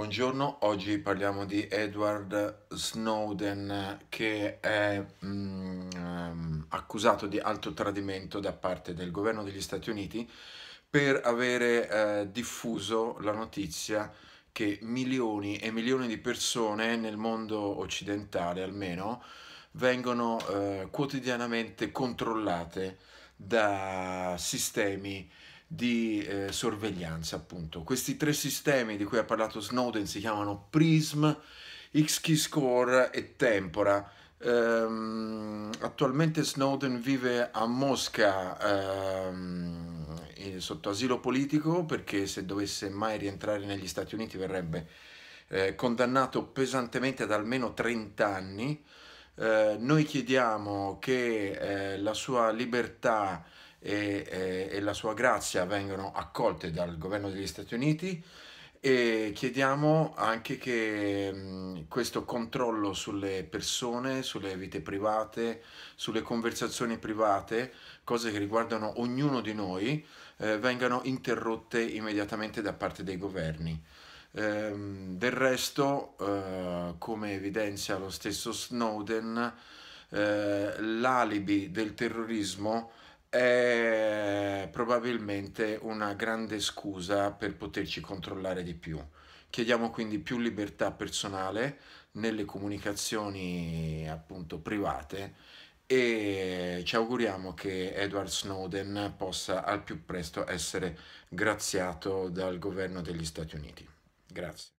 Buongiorno, oggi parliamo di Edward Snowden che è mm, ehm, accusato di alto tradimento da parte del governo degli Stati Uniti per avere eh, diffuso la notizia che milioni e milioni di persone nel mondo occidentale almeno vengono eh, quotidianamente controllate da sistemi di eh, sorveglianza, appunto. Questi tre sistemi di cui ha parlato Snowden si chiamano PRISM, X-Keyscore e Tempora. Um, attualmente Snowden vive a Mosca um, sotto asilo politico perché se dovesse mai rientrare negli Stati Uniti verrebbe eh, condannato pesantemente ad almeno 30 anni. Eh, noi chiediamo che eh, la sua libertà e, e, e la sua grazia vengano accolte dal governo degli Stati Uniti e chiediamo anche che mh, questo controllo sulle persone, sulle vite private, sulle conversazioni private, cose che riguardano ognuno di noi, eh, vengano interrotte immediatamente da parte dei governi. Ehm, del resto, eh, come evidenzia lo stesso Snowden, eh, l'alibi del terrorismo è probabilmente una grande scusa per poterci controllare di più. Chiediamo quindi più libertà personale nelle comunicazioni appunto private e ci auguriamo che Edward Snowden possa al più presto essere graziato dal governo degli Stati Uniti. Grazie.